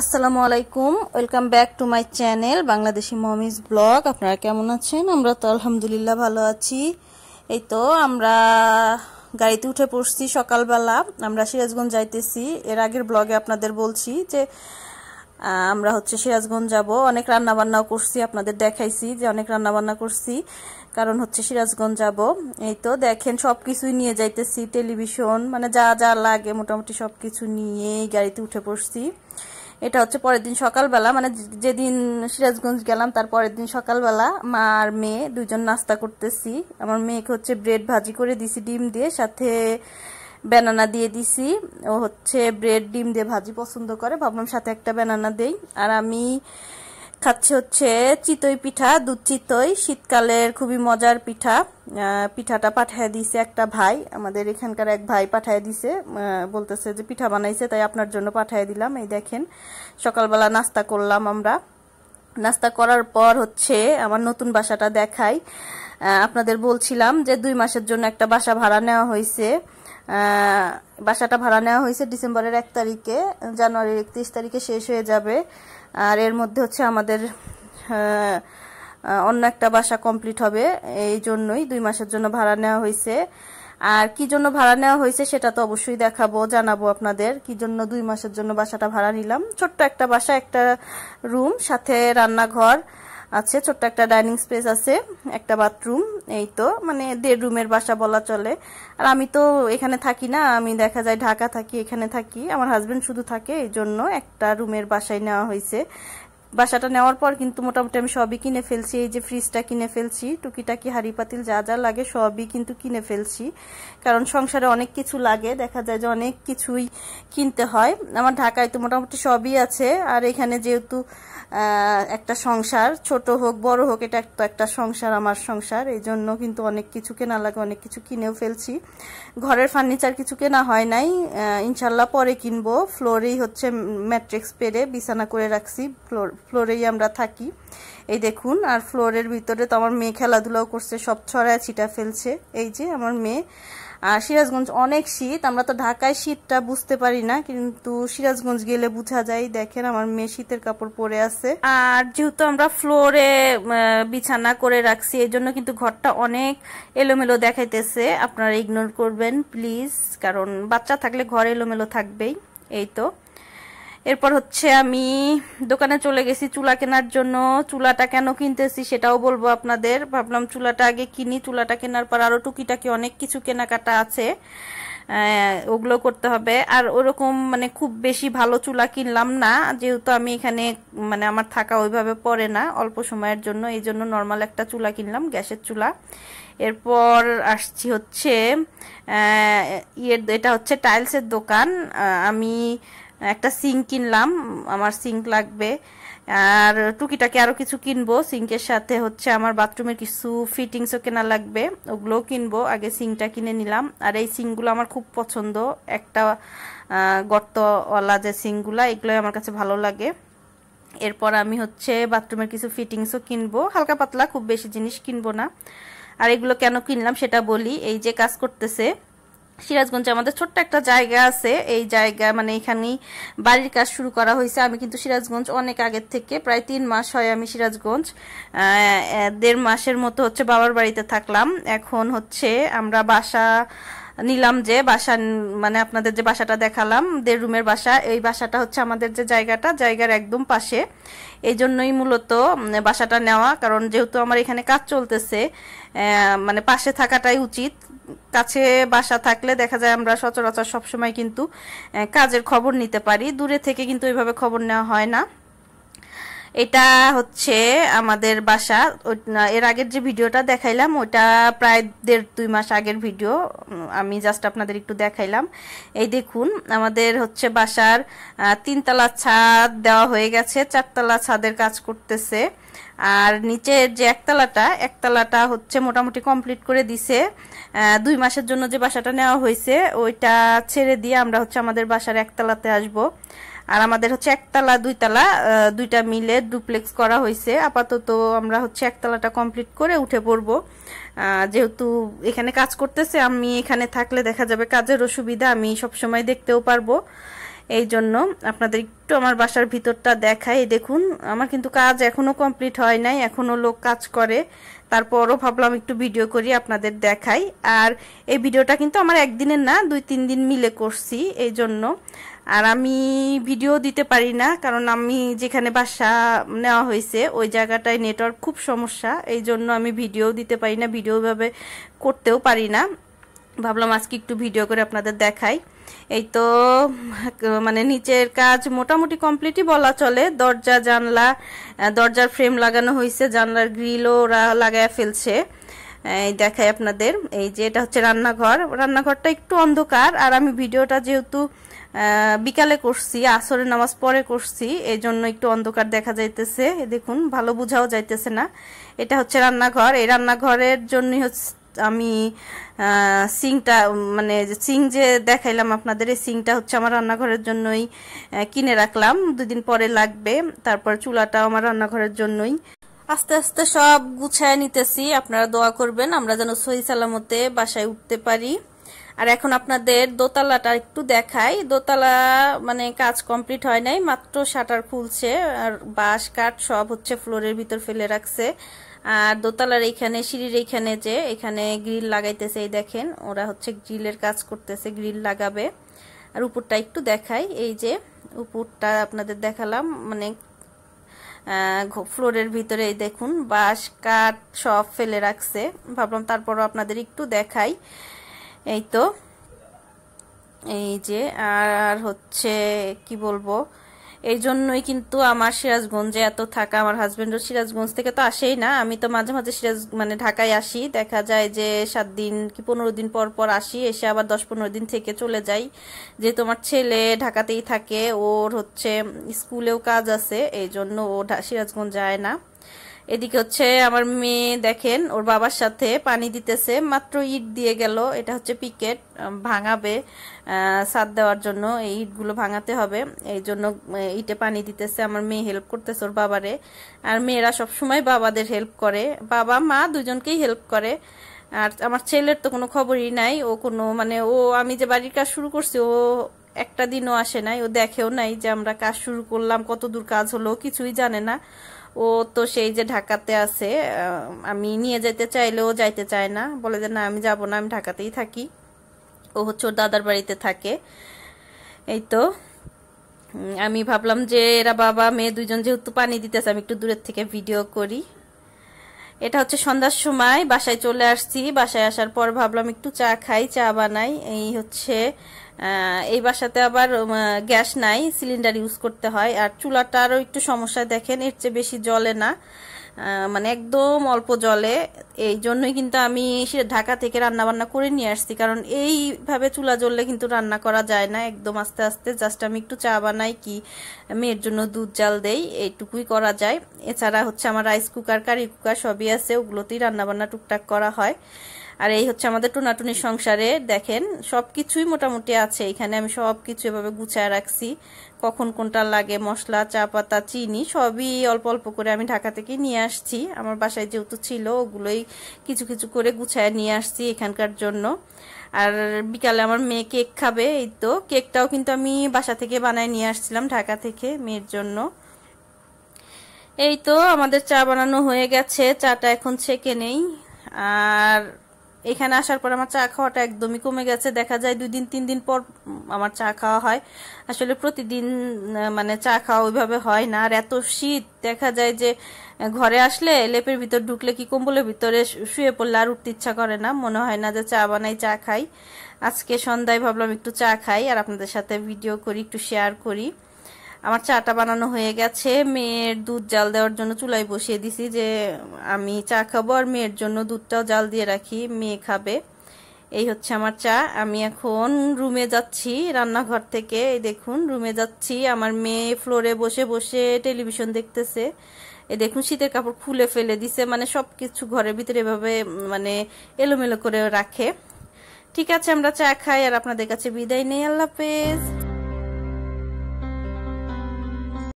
আসসালামু আলাইকুম welcome back to my channel Bangladeshi mommy's blog আপনারা কেমন আছেন আমরা তো আলহামদুলিল্লাহ ভালো আছি এই তো আমরা গাড়িতে উঠে পড়ছি সকালবেলা আমরা সিরাজগঞ্জ যাইতেছি এর আগের ব্লগে আপনাদের বলছি যে আমরা হচ্ছে সিরাজগঞ্জ যাব অনেক রান্নাবান্নাও করছি আপনাদের দেখাইছি যে অনেক রান্নাবান্না করছি কারণ হচ্ছে সিরাজগঞ্জ যাব এই তো দেখেন সব কিছুই নিয়ে যাইতেছি টেলিভিশন মানে যা যা লাগে মোটামুটি সব কিছু নিয়েই গাড়িতে উঠে পড়ছি এটা হচ্ছে পরের দিন সকালবেলা মানে যেদিন সিরাজগঞ্জ গেলাম তার পরের দিন সকালবেলা মা আর মেয়ে দুজন নাস্তা করতেছি আমার মেয়েকে হচ্ছে ব্রেড ভাজি করে দিছি ডিম দিয়ে সাথে ব্যানানা দিয়ে দিছি ও হচ্ছে ব্রেড ডিম দিয়ে ভাজি পছন্দ করে ভাবলাম সাথে একটা ব্যানানা দেই আর আমি খাচ্ছে হচ্ছে চিতই পিঠা দুধ চিতই শীতকালের খুবই মজার পিঠা পিঠাটা পাঠায় দিছে একটা ভাই আমাদের এখানকার এক ভাই পাঠায় দিছে বলতেছে যে পিঠা বানাইছে তাই আপনার জন্য পাঠায় দিলাম এই দেখেন সকালবেলা নাস্তা করলাম আমরা নাস্তা করার পর হচ্ছে আমার নতুন বাসাটা দেখাই আপনাদের বলছিলাম যে দুই মাসের জন্য একটা বাসা ভাড়া নেওয়া হয়েছে বাসাটা ভাড়া নেওয়া হয়েছে ডিসেম্বরের এক তারিখে জানুয়ারির একত্রিশ তারিখে শেষ হয়ে যাবে আর এর মধ্যে হচ্ছে আমাদের অন্য একটা বাসা কমপ্লিট হবে এই জন্যই দুই মাসের জন্য ভাড়া নেওয়া হয়েছে আর কি জন্য ভাড়া নেওয়া হয়েছে সেটা তো অবশ্যই দেখাবো জানাবো আপনাদের কি জন্য দুই মাসের জন্য বাসাটা ভাড়া নিলাম ছোট্ট একটা বাসা একটা রুম সাথে রান্নাঘর আছে ছোট্ট একটা ডাইনিং স্পেস আছে একটা বাথরুম এই তো মানে দেড় রুমের বাসা বলা চলে আর আমি তো এখানে থাকি না আমি দেখা যায় ঢাকা থাকি এখানে থাকি আমার হাজব্যান্ড শুধু থাকে এই জন্য একটা রুমের বাসায় নেওয়া হয়েছে বাসাটা নেওয়ার পর কিন্তু মোটামুটি আমি সবই কিনে ফেলছি এই যে ফ্রিজটা কিনে ফেলছি টুকিটাকি হাঁড়ি পাতিল যা যা লাগে সবই কিন্তু কিনে ফেলছি কারণ সংসারে অনেক কিছু লাগে দেখা যায় যে অনেক কিছুই কিনতে হয় আমার ঢাকায় তো মোটামুটি সবই আছে আর এখানে যেহেতু একটা সংসার ছোট হোক বড় হোক এটা তো একটা সংসার আমার সংসার এই জন্য কিন্তু অনেক কিছু কেনা লাগে অনেক কিছু কিনেও ফেলছি ঘরের ফার্নিচার কিছু কেনা হয় নাই ইনশাল্লাহ পরে কিনবো ফ্লোরেই হচ্ছে ম্যাট্রিক্স পেরে বিছানা করে রাখছি ফ্লোর ফ্লোরেই আমরা থাকি এই দেখুন আর ফ্লোরের ভিতরে তো আমার মেয়ে খেলাধুলাও করছে সব ছড়ায় ছিটা ফেলছে এই যে আমার মেয়ে আর সিরাজগঞ্জ অনেক শীত আমরা তো ঢাকায় শীতটা বুঝতে পারি না কিন্তু সিরাজগঞ্জ গেলে বোঝা যায় দেখেন আমার মেয়ে শীতের কাপড় পরে আছে আর যেহেতু আমরা ফ্লোরে বিছানা করে রাখছি এই জন্য কিন্তু ঘরটা অনেক এলোমেলো দেখাইতেছে আপনারা ইগনোর করবেন প্লিজ কারণ বাচ্চা থাকলে ঘর এলোমেলো থাকবেই এই তো এরপর হচ্ছে আমি দোকানে চলে গেছি চুলা কেনার জন্য চুলাটা কেন কিনতেছি সেটাও বলবো আপনাদের ভাবলাম চুলাটা আগে কিনি চুলাটা কেনার পর আরও টুকিটাকি অনেক কিছু কেনাকাটা আছে ওগুলো করতে হবে আর ওরকম মানে খুব বেশি ভালো চুলা কিনলাম না যেহেতু আমি এখানে মানে আমার থাকা ওইভাবে পড়ে না অল্প সময়ের জন্য এই জন্য নর্মাল একটা চুলা কিনলাম গ্যাসের চুলা এরপর আসছি হচ্ছে ইয়ের এটা হচ্ছে টাইলসের দোকান আমি একটা সিঙ্ক কিনলাম আমার সিঙ্ক লাগবে আর টুকিটাকে আরও কিছু কিনবো সিঙ্কের সাথে হচ্ছে আমার বাথরুমের কিছু ফিটিংসও কেনা লাগবে ওগুলোও কিনবো আগে সিঙ্কটা কিনে নিলাম আর এই সিঙ্কগুলো আমার খুব পছন্দ একটা গর্তওয়ালা যে সিঙ্কগুলো এগুলোই আমার কাছে ভালো লাগে এরপর আমি হচ্ছে বাথরুমের কিছু ফিটিংসও কিনবো হালকা পাতলা খুব বেশি জিনিস কিনবো না আর এগুলো কেন কিনলাম সেটা বলি এই যে কাজ করতেছে সিরাজগঞ্জে আমাদের ছোট্ট একটা জায়গা আছে এই জায়গা মানে এখানেই বাড়ির কাজ শুরু করা হয়েছে আমি কিন্তু সিরাজগঞ্জ অনেক আগের থেকে প্রায় তিন মাস হয় আমি সিরাজগঞ্জ দেড় মাসের মতো হচ্ছে বাবার বাড়িতে থাকলাম এখন হচ্ছে আমরা বাসা নিলাম যে বাসা মানে আপনাদের যে বাসাটা দেখালাম দেড় রুমের বাসা এই বাসাটা হচ্ছে আমাদের যে জায়গাটা জায়গার একদম পাশে এই জন্যই মূলত বাসাটা নেওয়া কারণ যেহেতু আমার এখানে কাজ চলতেছে মানে পাশে থাকাটাই উচিত কাছে বাসা থাকলে দেখা যায় আমরা সচরাচর সবসময় কিন্তু কাজের খবর নিতে পারি দূরে থেকে কিন্তু এইভাবে খবর নেওয়া হয় না এটা হচ্ছে আমাদের বাসা এর আগের যে ভিডিওটা দেখাইলাম ওটা প্রায় দেড় দুই মাস আগের ভিডিও আমি জাস্ট আপনাদের একটু দেখাইলাম এই দেখুন আমাদের হচ্ছে বাসার তিনতলা ছাদ দেওয়া হয়ে গেছে চারতলা ছাদের কাজ করতেছে আর নিচের যে একতলাটা একতলাটা হচ্ছে মোটামুটি কমপ্লিট করে দিছে দুই মাসের জন্য যে বাসাটা নেওয়া হয়েছে ওইটা ছেড়ে দিয়ে আমরা হচ্ছে আমাদের বাসার একতলাতে আসবো আর আমাদের হচ্ছে একতলা দুইতলা দুইটা মিলে ডুপ্লেক্স করা হয়েছে আপাতত আমরা হচ্ছে একতলাটা কমপ্লিট করে উঠে পড়ব যেহেতু এখানে কাজ করতেছে আমি এখানে থাকলে দেখা যাবে কাজের অসুবিধা আমি সবসময় দেখতেও পারবো এই জন্য আপনাদের একটু আমার বাসার ভিতরটা দেখাই দেখুন আমার কিন্তু কাজ এখনও কমপ্লিট হয় নাই এখনও লোক কাজ করে তারপরও ভাবলাম একটু ভিডিও করি আপনাদের দেখাই আর এই ভিডিওটা কিন্তু আমার একদিনের না দুই তিন দিন মিলে করছি এই জন্য আর আমি ভিডিও দিতে পারি না কারণ আমি যেখানে বাসা নেওয়া হয়েছে ওই জায়গাটায় নেটওয়ার্ক খুব সমস্যা এই জন্য আমি ভিডিও দিতে পারি না ভিডিওভাবে করতেও পারি না ভাবলাম আজকে একটু ভিডিও করে আপনাদের দেখাই এই তো মানে নিচের কাজ মোটামুটি কমপ্লিটই বলা চলে দরজা জানলা দরজার ফ্রেম লাগানো হয়েছে জানলার গ্রিলও ওরা লাগায় ফেলছে এই দেখাই আপনাদের এই যে এটা হচ্ছে রান্নাঘর রান্নাঘরটা একটু অন্ধকার আর আমি ভিডিওটা যেহেতু বিকালে করছি আসরের নামাজ পরে করছি এই জন্য একটু অন্ধকার দেখা যাইতেছে দেখুন ভালো বোঝাও যাইতেছে না এটা হচ্ছে রান্নাঘর এই রান্নাঘরের জন্যই হচ্ছে আমি সিংটা মানে সিং যে দেখাইলাম আপনাদের এই সিংটা হচ্ছে আমার রান্নাঘরের জন্যই কিনে রাখলাম দুদিন পরে লাগবে তারপর চুলাটাও আমার রান্নাঘরের জন্যই আস্তে আস্তে সব গুছায় নিতেছি আপনারা দোয়া করবেন আমরা যেন সহি সালামতে বাসায় উঠতে পারি আর এখন আপনাদের দোতলাটা একটু দেখাই দোতলা মানে কাজ কমপ্লিট হয় নাই মাত্র শাটার খুলছে আর বাঁশ কাঠ সব হচ্ছে ফ্লোরের ভিতর ফেলে রাখছে আর দোতলার এইখানে সিঁড়ির এইখানে যে এখানে গ্রিল লাগাইতেছে এই দেখেন ওরা হচ্ছে গ্রিলের কাজ করতেছে গ্রিল লাগাবে আর উপরটা একটু দেখাই এই যে উপরটা আপনাদের দেখালাম মানে ফ্লোরের ভিতরে দেখুন বাঁশ কাঠ সব ফেলে রাখছে ভাবলাম তারপরও আপনাদের একটু দেখাই এই তো এই যে আর হচ্ছে কি বলবো এই জন্যই কিন্তু আমার সিরাজগঞ্জে এত থাকা আমার হাজব্যান্ডও সিরাজগঞ্জ থেকে তো আসেই না আমি তো মাঝে মাঝে সিরাজ মানে ঢাকায় আসি দেখা যায় যে সাত দিন কি পনেরো দিন পর পর আসি এসে আবার দশ পনেরো দিন থেকে চলে যাই যে তোমার ছেলে ঢাকাতেই থাকে ওর হচ্ছে স্কুলেও কাজ আছে এই জন্য ও সিরাজগঞ্জ যায় না এদিকে হচ্ছে আমার মেয়ে দেখেন ওর বাবার সাথে পানি দিতেছে মাত্র ইট দিয়ে গেল এটা হচ্ছে পিকেট ভাঙাবে সাদ দেওয়ার জন্য এই ইটগুলো ভাঙাতে হবে এই জন্য ইটে পানি দিতেছে আমার মেয়ে হেল্প করতেছে ওর বাবারে আর মেয়েরা সবসময় বাবাদের হেল্প করে বাবা মা দুজনকেই হেল্প করে আর আমার ছেলের তো কোনো খবরই নাই ও কোনো মানে ও আমি যে বাড়ির কাজ শুরু করছি ও একটা দিনও আসে নাই ও দেখেও নাই যে আমরা কাজ শুরু করলাম কত দূর কাজ হলো কিছুই জানে না ও তো সেই যে ঢাকাতে আছে আমি নিয়ে যেতে চাইলেও যাইতে চায় না বলে যে না আমি যাব না আমি ঢাকাতেই থাকি ও হচ্ছে ওর দাদার বাড়িতে থাকে এই তো আমি ভাবলাম যে এরা বাবা মেয়ে দুজন যেহেতু পানি দিতেছে আমি একটু দূরের থেকে ভিডিও করি এটা হচ্ছে সন্ধ্যার সময় বাসায় চলে আসছি বাসায় আসার পর ভাবলাম একটু চা খাই চা বানাই এই হচ্ছে এই বাসাতে আবার গ্যাস নাই সিলিন্ডার ইউজ করতে হয় আর চুলাটা আরও একটু সমস্যা দেখেন এর চেয়ে বেশি জলে না মানে একদম অল্প জলে এই জন্যই কিন্তু আমি ঢাকা থেকে রান্না বান্না করে নিয়ে আসছি কারণ এইভাবে চুলা জ্বললে কিন্তু রান্না করা যায় না একদম আস্তে আস্তে জাস্ট আমি একটু চা বানাই কি মেয়ের জন্য দুধ জাল দেই এইটুকুই করা যায় এছাড়া হচ্ছে আমার রাইস কুকার কারি কুকার সবই আছে ওগুলোতেই রান্নাবান্না টুকটাক করা হয় আর এই হচ্ছে আমাদের টুনাটুনির সংসারে দেখেন সব কিছুই মোটামুটি আছে এখানে আমি সব কিছু এভাবে গুছায় রাখছি কখন কোনটা লাগে মশলা চা পাতা চিনি সবই অল্প অল্প করে আমি ঢাকা থেকে নিয়ে আসছি আমার বাসায় যেহেতু ছিল ওগুলোই কিছু কিছু করে গুছায় নিয়ে আসছি এখানকার জন্য আর বিকালে আমার মেয়ে কেক খাবে এই তো কেকটাও কিন্তু আমি বাসা থেকে বানায় নিয়ে আসছিলাম ঢাকা থেকে মেয়ের জন্য এই তো আমাদের চা বানানো হয়ে গেছে চাটা এখন ছেঁকে নেই আর এখানে আসার পর আমার চা খাওয়াটা একদমই কমে গেছে দেখা যায় দুই দিন তিন দিন পর আমার চা খাওয়া হয় আসলে প্রতিদিন মানে চা খাওয়া ওইভাবে হয় না আর এত শীত দেখা যায় যে ঘরে আসলে লেপের ভিতর ঢুকলে কি কম্বলের ভিতরে শুয়ে পড়লে আর উঠতে ইচ্ছা করে না মনে হয় না যে চা বানাই চা খাই আজকে সন্ধ্যায় ভাবলাম একটু চা খাই আর আপনাদের সাথে ভিডিও করি একটু শেয়ার করি আমার চাটা বানানো হয়ে গেছে মেয়ের দুধ জাল দেওয়ার জন্য চুলায় বসিয়ে দিছি যে আমি চা খাবো আর মেয়ের জন্য দুধটাও জাল দিয়ে রাখি মেয়ে খাবে এই হচ্ছে আমার চা আমি এখন রুমে যাচ্ছি রান্নাঘর থেকে এই দেখুন রুমে যাচ্ছি আমার মেয়ে ফ্লোরে বসে বসে টেলিভিশন দেখতেছে এ দেখুন শীতের কাপড় খুলে ফেলে দিছে মানে সব কিছু ঘরের ভিতরে এভাবে মানে এলোমেলো করে রাখে ঠিক আছে আমরা চা খাই আর আপনাদের কাছে বিদায় নেই আল্লাহ হাফেজ